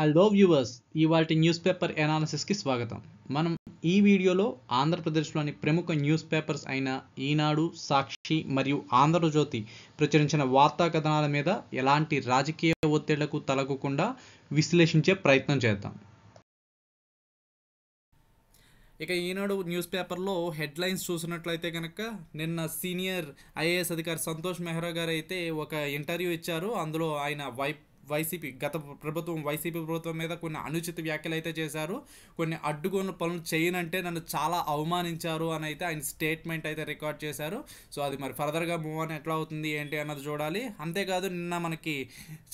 hello viewers ఇవాటి news paper ఎనాలిసిస్కి స్వాగతం మనం ఈ వీడియోలో ఆంధ్రప్రదేశ్లోని ప్రముఖ న్యూస్ పేపర్స్ అయిన ఈనాడు సాక్షి మరియు ఆంధ్రజ్యోతి ప్రచురించిన వార్తా కథనాల మీద ఎలాంటి రాజకీయ ఒత్తిళ్లకు తలగకుండా విశ్లేషించే ప్రయత్నం చేద్దాం ఇక ఈనాడు న్యూస్ పేపర్లో హెడ్లైన్స్ చూసినట్లయితే కనుక నిన్న సీనియర్ ఐఏఎస్ అధికారి సంతోష్ మెహ్రా గారు అయితే ఒక ఇంటర్వ్యూ ఇచ్చారు అందులో ఆయన వైప్ వైసీపీ గత ప్రభుత్వం వైసీపీ ప్రభుత్వం మీద కొన్ని అనుచిత వ్యాఖ్యలు అయితే చేశారు కొన్ని అడ్డుకున్న పనులు చేయనంటే నన్ను చాలా అవమానించారు అని అయితే ఆయన స్టేట్మెంట్ అయితే రికార్డ్ చేశారు సో అది మరి ఫర్దర్గా మూవ్ అని ఎట్లా అవుతుంది ఏంటి అన్నది చూడాలి అంతేకాదు నిన్న మనకి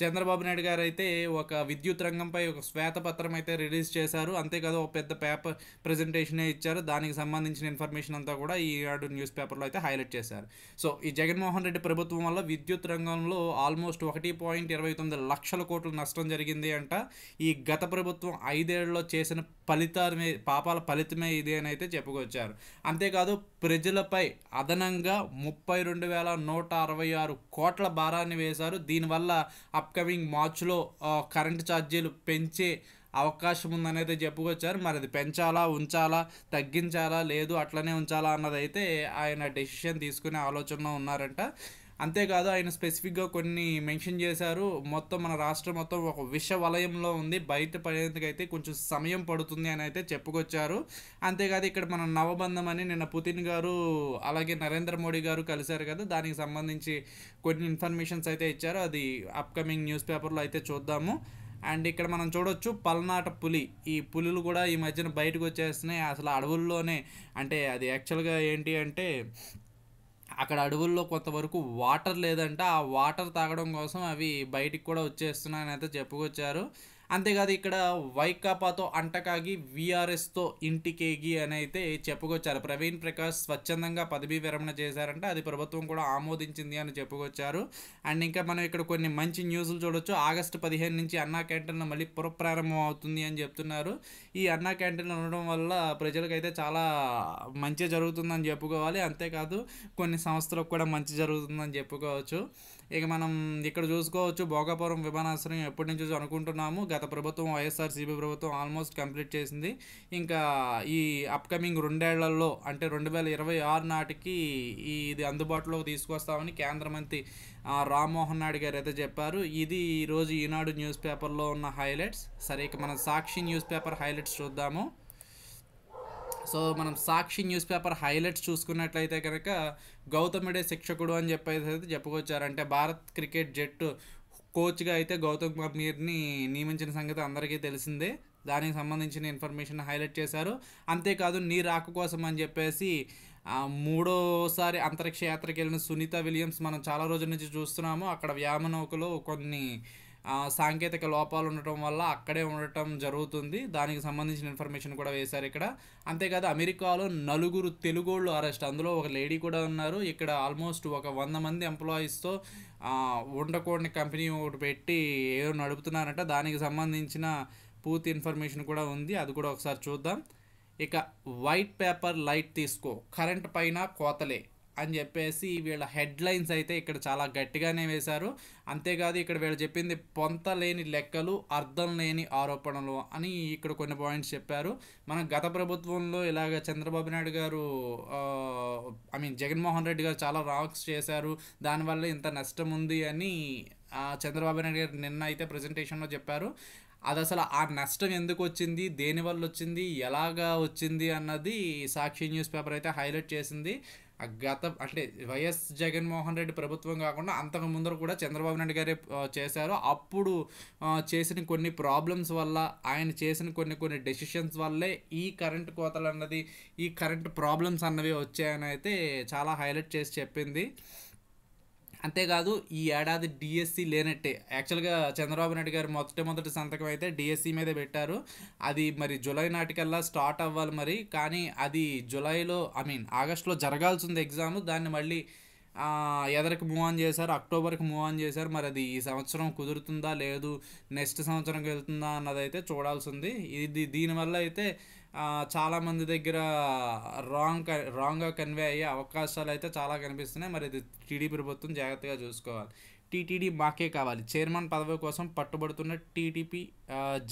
చంద్రబాబు నాయుడు గారు అయితే ఒక విద్యుత్ రంగంపై ఒక శ్వేతపత్రం అయితే రిలీజ్ చేశారు అంతేకాదు ఒక పెద్ద పేపర్ ప్రజెంటేషనే ఇచ్చారు దానికి సంబంధించిన ఇన్ఫర్మేషన్ అంతా కూడా ఈనాడు న్యూస్ పేపర్లో అయితే హైలైట్ చేశారు సో ఈ జగన్మోహన్ రెడ్డి ప్రభుత్వం వల్ల విద్యుత్ రంగంలో ఆల్మోస్ట్ ఒకటి పాయింట్ ఇరవై తొమ్మిది లక్ష లక్షల కోట్ల నష్టం జరిగింది అంట ఈ గత ప్రభుత్వం ఐదేళ్లలో చేసిన ఫలితమే పాపాల ఫలితమే ఇది అని అయితే చెప్పుకొచ్చారు అంతేకాదు ప్రజలపై అదనంగా ముప్పై రెండు వేల నూట అరవై ఆరు కోట్ల భారాన్ని వేశారు దీనివల్ల అప్కమింగ్ మార్చ్లో కరెంటు ఛార్జీలు పెంచే అవకాశం ఉందనైతే చెప్పుకొచ్చారు మరి అది పెంచాలా ఉంచాలా తగ్గించాలా లేదు అట్లనే ఉంచాలా అన్నదైతే ఆయన డెసిషన్ తీసుకునే ఆలోచనలో ఉన్నారంట అంతేకాదు ఆయన స్పెసిఫిక్గా కొన్ని మెన్షన్ చేశారు మొత్తం మన రాష్ట్రం మొత్తం ఒక విష వలయంలో ఉంది బయట పడేందుకైతే కొంచెం సమయం పడుతుంది అని అయితే చెప్పుకొచ్చారు అంతేకాదు ఇక్కడ మన నవబంధం అని నిన్న పుతిన్ గారు అలాగే నరేంద్ర మోడీ గారు కలిశారు కదా దానికి సంబంధించి కొన్ని ఇన్ఫర్మేషన్స్ అయితే ఇచ్చారు అది అప్కమింగ్ న్యూస్ పేపర్లో అయితే చూద్దాము అండ్ ఇక్కడ మనం చూడొచ్చు పల్నాట పులి ఈ పులులు కూడా ఈ మధ్యన బయటకు వచ్చేస్తున్నాయి అసలు అడవుల్లోనే అంటే అది యాక్చువల్గా ఏంటి అంటే అక్కడ అడవుల్లో కొంతవరకు వాటర్ లేదంట ఆ వాటర్ తాగడం కోసం అవి బయటికి కూడా వచ్చేస్తున్నాయని అయితే చెప్పుకొచ్చారు అంతేకాదు ఇక్కడ వైకాపాతో అంటకాగి వీఆర్ఎస్తో ఇంటికేగి అని అయితే చెప్పుకొచ్చారు ప్రవీణ్ ప్రకాష్ స్వచ్ఛందంగా పదవీ విరమణ చేశారంటే అది ప్రభుత్వం కూడా ఆమోదించింది అని చెప్పుకొచ్చారు అండ్ ఇంకా మనం ఇక్కడ కొన్ని మంచి న్యూస్లు చూడొచ్చు ఆగస్టు పదిహేను నుంచి అన్నా క్యాంటీన్లో మళ్ళీ పురప్రారంభం అవుతుంది అని చెప్తున్నారు ఈ అన్నా క్యాంటీన్లు ఉండడం వల్ల ప్రజలకైతే చాలా మంచి జరుగుతుందని చెప్పుకోవాలి అంతేకాదు కొన్ని సంస్థలకు కూడా మంచి జరుగుతుందని చెప్పుకోవచ్చు ఇక మనం ఇక్కడ చూసుకోవచ్చు భోగాపురం విమానాశ్రయం ఎప్పటి నుంచి అనుకుంటున్నాము గత ప్రభుత్వం సిబి ప్రభుత్వం ఆల్మోస్ట్ కంప్లీట్ చేసింది ఇంకా ఈ అప్కమింగ్ రెండేళ్లలో అంటే రెండు వేల ఇరవై ఆరు నాటికి ఇది అందుబాటులోకి తీసుకొస్తామని కేంద్ర మంత్రి రామ్మోహన్ నాయుడు గారు అయితే చెప్పారు ఇది ఈరోజు ఈనాడు న్యూస్ పేపర్లో ఉన్న హైలైట్స్ సరే ఇక మనం సాక్షి న్యూస్ పేపర్ హైలైట్స్ చూద్దాము సో మనం సాక్షి న్యూస్ పేపర్ హైలైట్స్ చూసుకున్నట్లయితే కనుక గౌతముడే శిక్షకుడు అని చెప్పేసి అయితే అంటే భారత్ క్రికెట్ జట్టు కోచ్గా అయితే గౌతమ్ గంభీర్ని నియమించిన సంగతి అందరికీ తెలిసిందే దానికి సంబంధించిన ఇన్ఫర్మేషన్ హైలైట్ చేశారు అంతేకాదు నీ రాక కోసం అని చెప్పేసి మూడోసారి అంతరిక్ష యాత్రకి వెళ్ళిన సునీత విలియమ్స్ మనం చాలా రోజుల నుంచి చూస్తున్నాము అక్కడ వ్యామనౌకలో కొన్ని సాంకేతిక లోపాలు ఉండటం వల్ల అక్కడే ఉండటం జరుగుతుంది దానికి సంబంధించిన ఇన్ఫర్మేషన్ కూడా వేశారు ఇక్కడ అంతేకాదు అమెరికాలో నలుగురు తెలుగోళ్ళు అరెస్ట్ అందులో ఒక లేడీ కూడా ఉన్నారు ఇక్కడ ఆల్మోస్ట్ ఒక వంద మంది ఎంప్లాయీస్తో ఉండకూడని కంపెనీ ఒకటి పెట్టి ఏదో నడుపుతున్నారంట దానికి సంబంధించిన పూర్తి ఇన్ఫర్మేషన్ కూడా ఉంది అది కూడా ఒకసారి చూద్దాం ఇక వైట్ పేపర్ లైట్ తీసుకో కరెంట్ పైన కోతలే అని చెప్పేసి వీళ్ళ హెడ్లైన్స్ అయితే ఇక్కడ చాలా గట్టిగానే వేశారు అంతేకాదు ఇక్కడ వీళ్ళు చెప్పింది పొంత లేని లెక్కలు అర్థం లేని ఆరోపణలు అని ఇక్కడ కొన్ని పాయింట్స్ చెప్పారు మన గత ప్రభుత్వంలో ఇలాగ చంద్రబాబు నాయుడు గారు ఐ మీన్ జగన్మోహన్ రెడ్డి గారు చాలా రాక్స్ చేశారు దానివల్ల ఇంత నష్టం ఉంది అని చంద్రబాబు నాయుడు గారు నిన్న అయితే ప్రజెంటేషన్లో చెప్పారు అది అసలు ఆ నష్టం ఎందుకు వచ్చింది దేనివల్ల వచ్చింది ఎలాగా వచ్చింది అన్నది సాక్షి న్యూస్ పేపర్ అయితే హైలైట్ చేసింది గత అంటే వైఎస్ జగన్మోహన్ రెడ్డి ప్రభుత్వం కాకుండా అంతకు ముందర కూడా చంద్రబాబు నాయుడు గారే చేశారు అప్పుడు చేసిన కొన్ని ప్రాబ్లమ్స్ వల్ల ఆయన చేసిన కొన్ని కొన్ని డెసిషన్స్ వల్లే ఈ కరెంట్ కోతలు అన్నది ఈ కరెంట్ ప్రాబ్లమ్స్ అన్నవి వచ్చాయని అయితే చాలా హైలైట్ చేసి చెప్పింది అంతేకాదు ఈ ఏడాది డిఎస్సి లేనట్టే యాక్చువల్గా చంద్రబాబు నాయుడు గారు మొదటి మొదటి సంతకం అయితే డిఎస్సి మీద పెట్టారు అది మరి జూలై నాటికల్లా స్టార్ట్ అవ్వాలి మరి కానీ అది జూలైలో ఐ మీన్ ఆగస్టులో జరగాల్సింది ఎగ్జామ్ దాన్ని మళ్ళీ ఎదరికి మూవ్ ఆన్ చేశారు అక్టోబర్కి మూవ్ ఆన్ చేశారు మరి అది ఈ సంవత్సరం కుదురుతుందా లేదు నెక్స్ట్ సంవత్సరంకి వెళ్తుందా అన్నది చూడాల్సి చూడాల్సింది ఇది దీనివల్ల అయితే చాలామంది దగ్గర రాంగ్ రాంగ్గా కన్వే అయ్యే అవకాశాలు అయితే చాలా కనిపిస్తున్నాయి మరి ఇది టీడీపీ ప్రభుత్వం జాగ్రత్తగా చూసుకోవాలి టీటీడీ మాకే కావాలి చైర్మన్ పదవి కోసం పట్టుబడుతున్న టీటీపీ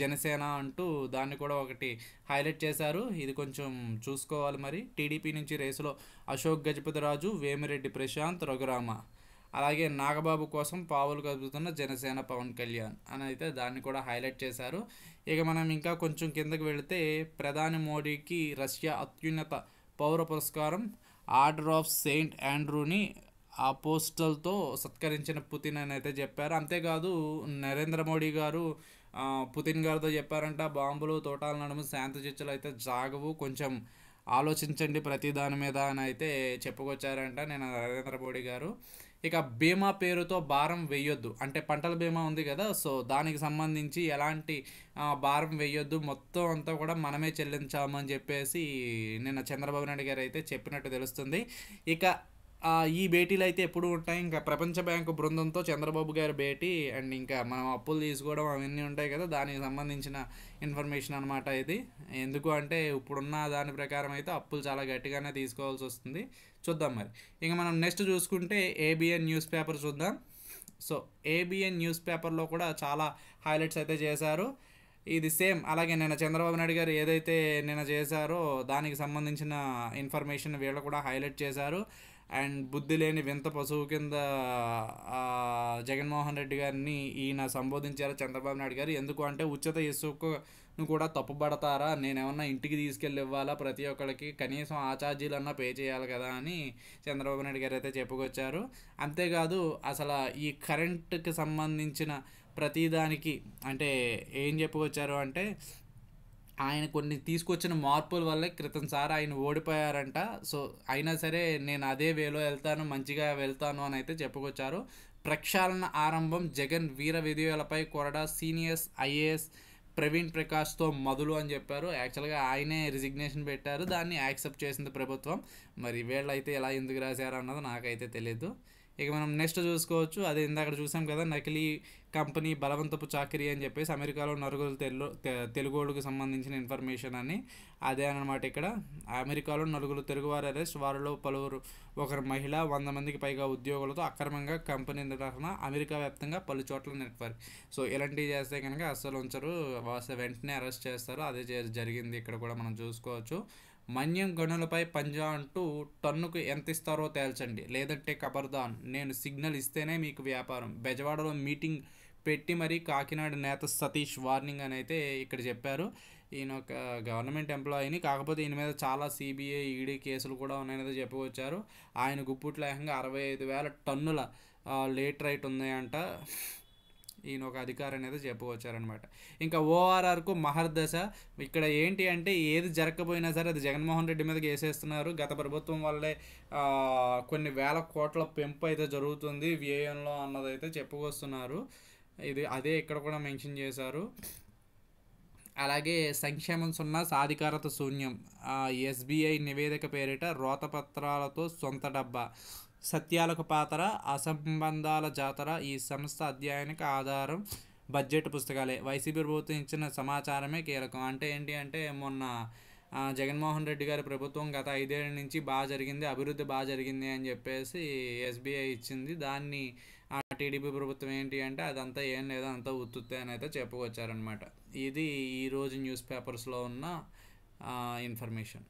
జనసేన అంటూ దాన్ని కూడా ఒకటి హైలైట్ చేశారు ఇది కొంచెం చూసుకోవాలి మరి టీడీపీ నుంచి రేసులో అశోక్ గజపతి రాజు వేమిరెడ్డి ప్రశాంత్ రఘురామ అలాగే నాగబాబు కోసం పావులు కదుపుతున్న జనసేన పవన్ కళ్యాణ్ అని అయితే దాన్ని కూడా హైలైట్ చేశారు ఇక మనం ఇంకా కొంచెం కిందకు వెళితే ప్రధాని మోడీకి రష్యా అత్యున్నత పౌర పురస్కారం ఆర్డర్ ఆఫ్ సెయింట్ ఆండ్రూని ఆ పోస్టల్తో సత్కరించిన పుతిన్ అని అయితే చెప్పారు అంతేకాదు నరేంద్ర మోడీ గారు పుతిన్ గారితో చెప్పారంట బాంబులు తోటాల నడుము శాంతి చర్చలు అయితే జాగవు కొంచెం ఆలోచించండి ప్రతి దాని మీద అని అయితే చెప్పుకొచ్చారంట నేను నరేంద్ర మోడీ గారు ఇక బీమా పేరుతో భారం వేయొద్దు అంటే పంటల బీమా ఉంది కదా సో దానికి సంబంధించి ఎలాంటి భారం వేయొద్దు మొత్తం అంతా కూడా మనమే చెల్లించామని చెప్పేసి నిన్న చంద్రబాబు నాయుడు గారు అయితే చెప్పినట్టు తెలుస్తుంది ఇక ఈ భేటీలు అయితే ఎప్పుడు ఉంటాయి ఇంకా ప్రపంచ బ్యాంకు బృందంతో చంద్రబాబు గారి భేటీ అండ్ ఇంకా మనం అప్పులు తీసుకోవడం అవన్నీ ఉంటాయి కదా దానికి సంబంధించిన ఇన్ఫర్మేషన్ అనమాట ఇది ఎందుకు అంటే ఇప్పుడున్న దాని ప్రకారం అయితే అప్పులు చాలా గట్టిగానే తీసుకోవాల్సి వస్తుంది చూద్దాం మరి ఇంకా మనం నెక్స్ట్ చూసుకుంటే ఏబిఎన్ న్యూస్ పేపర్ చూద్దాం సో ఏబిఎన్ న్యూస్ పేపర్లో కూడా చాలా హైలైట్స్ అయితే చేశారు ఇది సేమ్ అలాగే నిన్న చంద్రబాబు నాయుడు గారు ఏదైతే నిన్న చేశారో దానికి సంబంధించిన ఇన్ఫర్మేషన్ వీళ్ళు కూడా హైలైట్ చేశారు అండ్ బుద్ధి లేని వింత పశువు కింద జగన్మోహన్ రెడ్డి గారిని ఈయన సంబోధించారు చంద్రబాబు నాయుడు గారు ఎందుకు అంటే ఉచిత ఇసుకను కూడా తప్పుపడతారా నేనేమన్నా ఇంటికి తీసుకెళ్ళి ఇవ్వాలా ప్రతి ఒక్కరికి కనీసం ఆ అన్నా పే చేయాలి కదా అని చంద్రబాబు నాయుడు గారు అయితే చెప్పుకొచ్చారు అంతేకాదు అసలు ఈ కరెంటుకి సంబంధించిన ప్రతిదానికి అంటే ఏం చెప్పుకొచ్చారు అంటే ఆయన కొన్ని తీసుకొచ్చిన మార్పుల వల్లే క్రితం సార్ ఆయన ఓడిపోయారంట సో అయినా సరే నేను అదే వేలో వెళ్తాను మంచిగా వెళ్తాను అని అయితే చెప్పుకొచ్చారు ప్రక్షాళన ఆరంభం జగన్ వీర విధులపై కొరడా సీనియర్స్ ఐఏఎస్ ప్రవీణ్ ప్రకాష్తో మొదలు అని చెప్పారు యాక్చువల్గా ఆయనే రిజిగ్నేషన్ పెట్టారు దాన్ని యాక్సెప్ట్ చేసింది ప్రభుత్వం మరి వీళ్ళైతే ఎలా ఎందుకు రాశారు అన్నది నాకైతే తెలియదు ఇక మనం నెక్స్ట్ చూసుకోవచ్చు అదే ఇందాక చూసాం కదా నకిలీ కంపెనీ బలవంతపు చాకరీ అని చెప్పేసి అమెరికాలో నలుగురు తెలు తెలుగోళ్ళకి సంబంధించిన ఇన్ఫర్మేషన్ అని అదే అనమాట ఇక్కడ అమెరికాలో నలుగురు తెలుగువారు అరెస్ట్ వారిలో పలువురు ఒకరు మహిళ వంద మందికి పైగా ఉద్యోగులతో అక్రమంగా కంపెనీ నిర్వహణ అమెరికా వ్యాప్తంగా పలు చోట్ల నెట్వర్క్ సో ఇలాంటివి చేస్తే కనుక అస్సలు ఉంచరు వెంటనే అరెస్ట్ చేస్తారు అదే జరిగింది ఇక్కడ కూడా మనం చూసుకోవచ్చు మన్యం గనులపై పంజా అంటూ టన్నుకు ఎంత ఇస్తారో తేల్చండి లేదంటే కబర్దాన్ నేను సిగ్నల్ ఇస్తేనే మీకు వ్యాపారం బెజవాడలో మీటింగ్ పెట్టి మరి కాకినాడ నేత సతీష్ వార్నింగ్ అని అయితే ఇక్కడ చెప్పారు ఈయన ఒక గవర్నమెంట్ ఎంప్లాయీని కాకపోతే ఈయన మీద చాలా సిబిఐ ఈడీ కేసులు కూడా ఉన్నాయనేది చెప్పుకొచ్చారు ఆయన గుప్పుట్లేహంగా అరవై ఐదు వేల టన్నుల లేట్ రైట్ ఉన్నాయంట ఈయన ఒక అధికారి అనేది చెప్పుకొచ్చారనమాట ఇంకా ఓఆర్ఆర్కు మహర్దశ ఇక్కడ ఏంటి అంటే ఏది జరగకపోయినా సరే అది జగన్మోహన్ రెడ్డి మీదకి వేసేస్తున్నారు గత ప్రభుత్వం వల్లే కొన్ని వేల కోట్ల పెంపు అయితే జరుగుతుంది వ్యయంలో అన్నదైతే చెప్పుకొస్తున్నారు ఇది అదే ఇక్కడ కూడా మెన్షన్ చేశారు అలాగే సంక్షేమం సున్నా సాధికారత శూన్యం ఎస్బీఐ నివేదిక పేరిట రోతపత్రాలతో సొంత డబ్బా సత్యాలకు పాతర అసంబంధాల జాతర ఈ సంస్థ అధ్యాయానికి ఆధారం బడ్జెట్ పుస్తకాలే వైసీపీ ప్రభుత్వం ఇచ్చిన సమాచారమే కీలకం అంటే ఏంటి అంటే మొన్న జగన్మోహన్ రెడ్డి గారి ప్రభుత్వం గత ఐదేళ్ళ నుంచి బాగా జరిగింది అభివృద్ధి బాగా జరిగింది అని చెప్పేసి ఎస్బీఐ ఇచ్చింది దాన్ని ఆ టీడీపీ ప్రభుత్వం ఏంటి అంటే అదంతా ఏం లేదో అంతా ఉత్తుత్తే అని అయితే చెప్పుకొచ్చారనమాట ఇది ఈరోజు న్యూస్ పేపర్స్లో ఉన్న ఇన్ఫర్మేషన్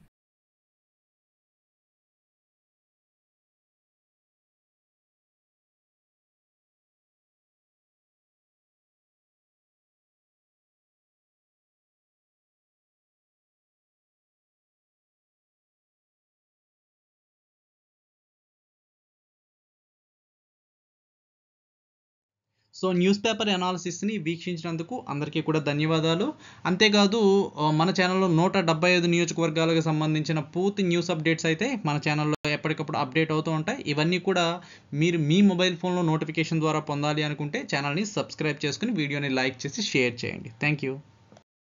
సో న్యూస్ పేపర్ ఎనాలిసిస్ని వీక్షించినందుకు అందరికీ కూడా ధన్యవాదాలు అంతేకాదు మన ఛానల్లో నూట డెబ్బై ఐదు నియోజకవర్గాలకు సంబంధించిన పూర్తి న్యూస్ అప్డేట్స్ అయితే మన ఛానల్లో ఎప్పటికప్పుడు అప్డేట్ అవుతూ ఉంటాయి ఇవన్నీ కూడా మీరు మీ మొబైల్ ఫోన్లో నోటిఫికేషన్ ద్వారా పొందాలి అనుకుంటే ఛానల్ని సబ్స్క్రైబ్ చేసుకుని వీడియోని లైక్ చేసి షేర్ చేయండి థ్యాంక్ యూ